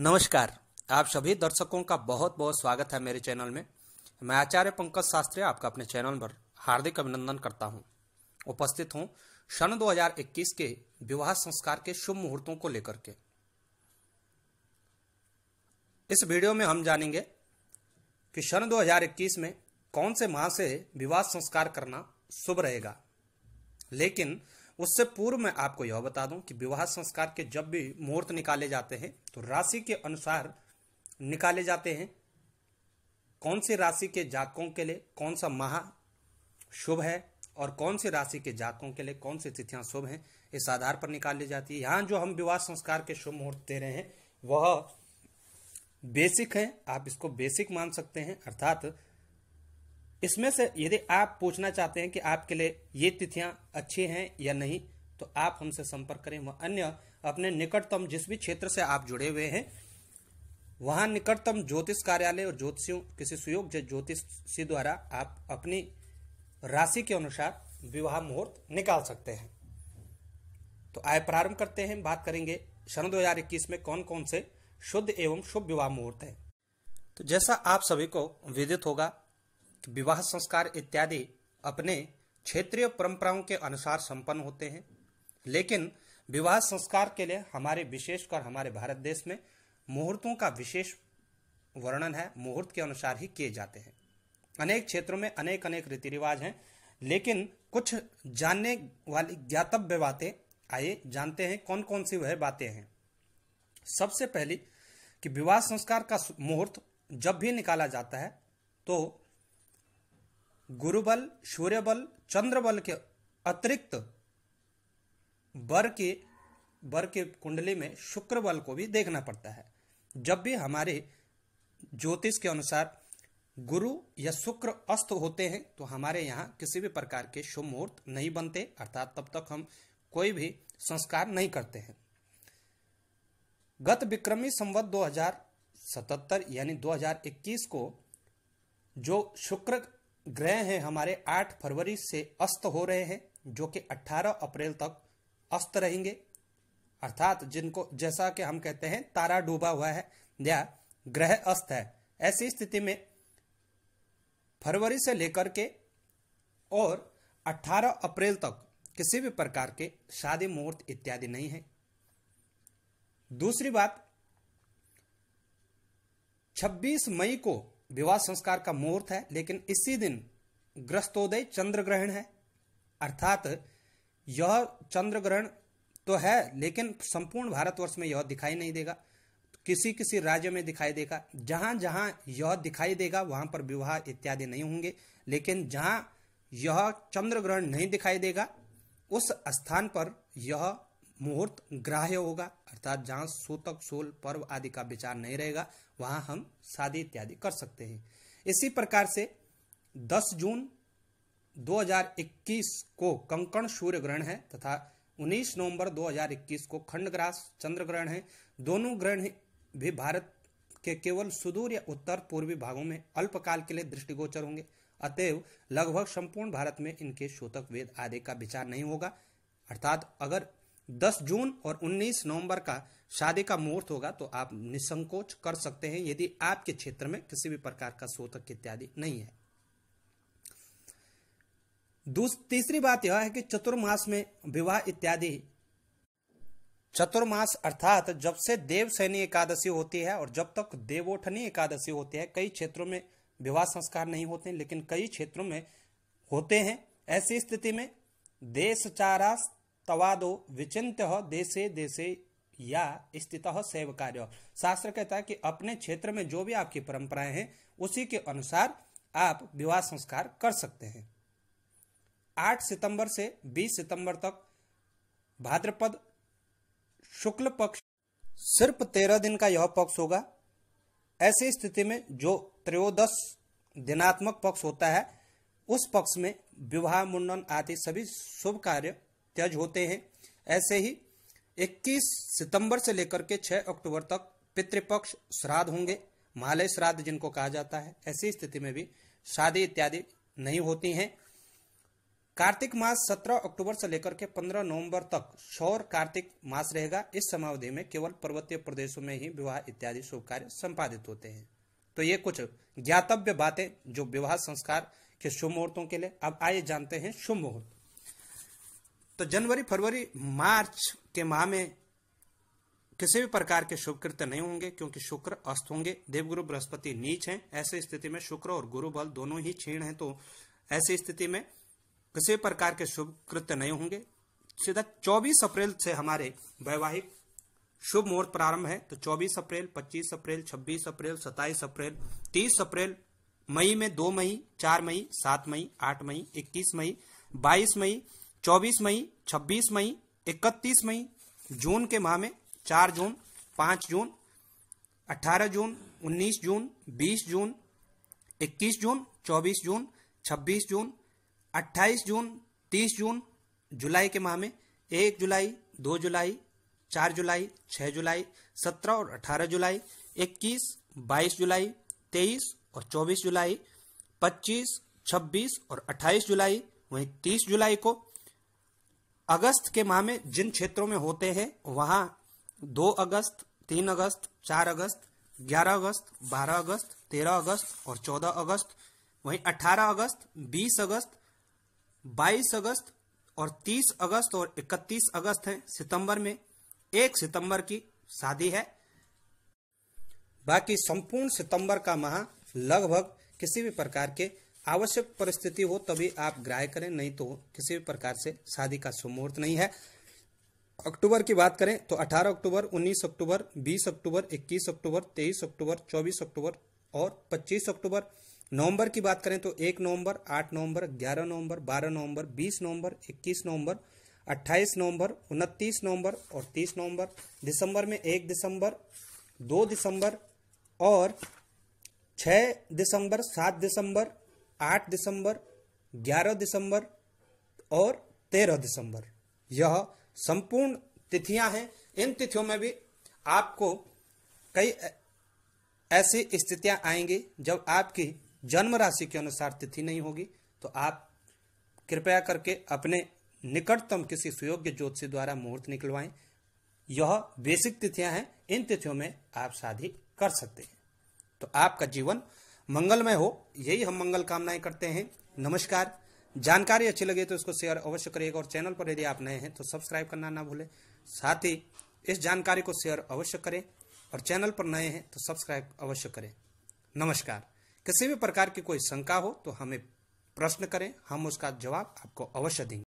नमस्कार आप सभी दर्शकों का बहुत बहुत स्वागत है मेरे चैनल में मैं आचार्य पंकज शास्त्री आपका अपने चैनल पर हार्दिक अभिनंदन करता हूं। उपस्थित हूं सन 2021 के विवाह संस्कार के शुभ मुहूर्तों को लेकर के इस वीडियो में हम जानेंगे कि सन 2021 में कौन से माह से विवाह संस्कार करना शुभ रहेगा लेकिन उससे पूर्व मैं आपको यह बता दूं कि विवाह संस्कार के जब भी मुहूर्त निकाले जाते हैं तो राशि के अनुसार निकाले जाते हैं कौन सी राशि के जातकों के लिए कौन सा माह शुभ है और कौन सी राशि के जातकों के लिए कौन सी तिथियां शुभ हैं इस आधार पर निकाली जाती है यहाँ जो हम विवाह संस्कार के शुभ मुहूर्त दे रहे हैं वह बेसिक है आप इसको बेसिक मान सकते हैं अर्थात इसमें से यदि आप पूछना चाहते हैं कि आपके लिए ये तिथियां अच्छी हैं या नहीं तो आप हमसे संपर्क करें वह अन्य अपने निकटतम जिस भी क्षेत्र से आप जुड़े हुए हैं वहां निकटतम ज्योतिष कार्यालय और ज्योतिषियों किसी सुयोग ज्योतिषी द्वारा आप अपनी राशि के अनुसार विवाह मुहूर्त निकाल सकते हैं तो आय प्रारंभ करते हैं बात करेंगे सन दो में कौन कौन से शुद्ध एवं शुभ विवाह मुहूर्त है तो जैसा आप सभी को विदित होगा विवाह संस्कार इत्यादि अपने क्षेत्रीय परंपराओं के अनुसार संपन्न होते हैं लेकिन विवाह संस्कार के लिए हमारे विशेषकर हमारे भारत देश में मुहूर्तों का विशेष वर्णन है मुहूर्त के अनुसार ही किए जाते हैं अनेक क्षेत्रों में अनेक अनेक रीति रिवाज हैं लेकिन कुछ जानने वाली ज्ञातव्य बातें आइए जानते हैं कौन कौन सी वह बातें हैं सबसे पहली कि विवाह संस्कार का मुहूर्त जब भी निकाला जाता है तो गुरुबल चंद्र बल के अतिरिक्त बर के बर के कुंडली में शुक्र बल को भी देखना पड़ता है जब भी हमारे ज्योतिष के अनुसार गुरु या शुक्र अस्त होते हैं तो हमारे यहाँ किसी भी प्रकार के शुभ मुहूर्त नहीं बनते अर्थात तब तक हम कोई भी संस्कार नहीं करते हैं गत विक्रमी संवत 2077 यानी 2021 को जो शुक्र ग्रह हैं हमारे 8 फरवरी से अस्त हो रहे हैं जो कि 18 अप्रैल तक अस्त रहेंगे अर्थात जिनको जैसा कि हम कहते हैं तारा डूबा हुआ है या ग्रह अस्त है ऐसी स्थिति में फरवरी से लेकर के और 18 अप्रैल तक किसी भी प्रकार के शादी मुहूर्त इत्यादि नहीं है दूसरी बात 26 मई को विवाह संस्कार का मुहूर्त है लेकिन इसी दिन ग्रस्तोदय चंद्र ग्रहण है अर्थात यह चंद्र ग्रहण तो है लेकिन संपूर्ण भारतवर्ष में यह दिखाई नहीं देगा किसी किसी राज्य में दिखाई देगा जहां जहां यह दिखाई देगा वहां पर विवाह इत्यादि नहीं होंगे लेकिन जहां यह चंद्र ग्रहण नहीं दिखाई देगा उस स्थान पर यह मुहूर्त ग्राह्य होगा अर्थात जहाँ सूतक सोल पर्व आदि का विचार नहीं रहेगा वहां हम शादी इत्यादि कर सकते हैं इसी प्रकार से 10 जून 2021 को कंकण सूर्य ग्रहण है तथा 19 नवंबर 2021 को खंडग्रास चंद्र ग्रहण है दोनों ग्रहण भी भारत के केवल सुदूर या उत्तर पूर्वी भागों में अल्पकाल के लिए दृष्टिगोचर होंगे अतएव लगभग संपूर्ण भारत में इनके शोतक वेद आदि का विचार नहीं होगा अर्थात अगर 10 जून और 19 नवंबर का शादी का मुहूर्त होगा तो आप निसंकोच कर सकते हैं यदि आपके क्षेत्र में किसी भी प्रकार का शोतक इत्यादि नहीं है तीसरी बात यह है कि चतुर्मास में विवाह इत्यादि चतुर्मास अर्थात जब से देवसैनी एकादशी होती है और जब तक देवोठनी एकादशी होती है कई क्षेत्रों में विवाह संस्कार नहीं होते लेकिन कई क्षेत्रों में होते हैं ऐसी स्थिति में चारा तवादो विचिंत्य देशे देशे या स्थित सेव कार्य शास्त्र कहता है कि अपने क्षेत्र में जो भी आपकी परंपराएं हैं उसी के अनुसार आप विवाह संस्कार कर सकते हैं 8 सितंबर से 20 सितंबर तक भाद्रपद शुक्ल पक्ष सिर्फ तेरह दिन का यह पक्ष होगा ऐसी स्थिति में जो त्रयोदश दिनात्मक पक्ष होता है उस पक्ष में विवाह मुंडन आदि सभी शुभ कार्य त्यज होते हैं ऐसे ही 21 सितंबर से लेकर के 6 अक्टूबर तक पितृपक्ष श्राद्ध होंगे महालय श्राद्ध जिनको कहा जाता है ऐसी स्थिति में भी शादी इत्यादि नहीं होती हैं कार्तिक मास 17 अक्टूबर से लेकर के 15 नवंबर तक सौर कार्तिक मास रहेगा इस समावधि में केवल पर्वतीय प्रदेशों में ही विवाह इत्यादि शुभ कार्य संपादित होते हैं तो ये कुछ ज्ञातव्य बातें जो विवाह संस्कार के शुभ मुहूर्तों के लिए अब आइए जानते हैं शुभ मुहूर्त तो जनवरी फरवरी मार्च के माह में किसी भी प्रकार के शुभ कृत्य तो नहीं होंगे क्योंकि शुक्र अस्त होंगे देवगुरु बृहस्पति नीच हैं ऐसी स्थिति में शुक्र और गुरु बल दोनों ही क्षीण हैं तो ऐसी स्थिति में किसी भी प्रकार के शुभ कृत्य तो नहीं होंगे सीधा 24 अप्रैल से हमारे वैवाहिक शुभ मुहूर्त प्रारंभ है तो 24 अप्रैल 25 अप्रैल 26 अप्रैल 27 अप्रैल 30 अप्रैल मई में दो मई चार मई सात मई आठ मई इक्कीस मई बाईस मई 24 मई 26 मई 31 मई जून के माह में 4 जून 5 जून 18 जून 19 जून 20 जून 21 जून 24 जून 26 जून 28 जून 30 जून जुलाई के माह में 1 जुलाई 2 जुलाई 4 जुलाई 6 जुलाई 17 और 18 जुलाई 21 22 जुलाई 23 और 24 जुलाई 25 26 और 28 जुलाई वहीं 30 जुलाई को अगस्त के माह में जिन क्षेत्रों में होते हैं वहां दो अगस्त तीन अगस्त चार अगस्त ग्यारह अगस्त बारह अगस्त तेरह अगस्त और चौदह अगस्त वहीं अठारह अगस्त बीस अगस्त बाईस अगस्त और तीस अगस्त और इकतीस अगस्त है सितंबर में एक सितंबर की शादी है बाकी संपूर्ण सितंबर का माह लगभग किसी भी प्रकार के आवश्यक परिस्थिति हो तभी आप ग्राह्य करें नहीं तो किसी भी प्रकार से शादी का मुहूर्त नहीं है अक्टूबर की बात करें तो 18 अक्टूबर 19 अक्टूबर 20 अक्टूबर 21 अक्टूबर 23 अक्टूबर 24 अक्टूबर और 25 अक्टूबर नवंबर की बात करें तो 1 नवंबर 8 नवंबर 11 नवंबर 12 नवंबर 20 नवंबर 21 नवंबर 28 नवंबर 29 नवंबर और 30 नवंबर दिसंबर में 1 दिसंबर 2 दिसंबर और 6 दिसंबर 7 दिसंबर 8 दिसंबर 11 दिसंबर और 13 दिसंबर यह संपूर्ण तिथियां हैं इन तिथियों में भी आपको कई ऐसी स्थितियां आएंगी जब आपकी जन्म राशि के अनुसार तिथि नहीं होगी तो आप कृपया करके अपने निकटतम किसी सुयोग्य ज्योतिषी द्वारा मुहूर्त निकलवाएं यह बेसिक तिथियां हैं इन तिथियों में आप शादी कर सकते हैं तो आपका जीवन मंगलमय हो यही हम मंगल कामनाएं करते हैं नमस्कार जानकारी अच्छी लगे तो इसको शेयर अवश्य करिएगा और चैनल पर यदि आप नए हैं तो सब्सक्राइब करना ना भूलें साथ ही इस जानकारी को शेयर अवश्य करें और चैनल पर नए हैं तो सब्सक्राइब अवश्य करें नमस्कार किसी भी प्रकार की कोई शंका हो तो हमें प्रश्न करें हम उसका जवाब आपको अवश्य देंगे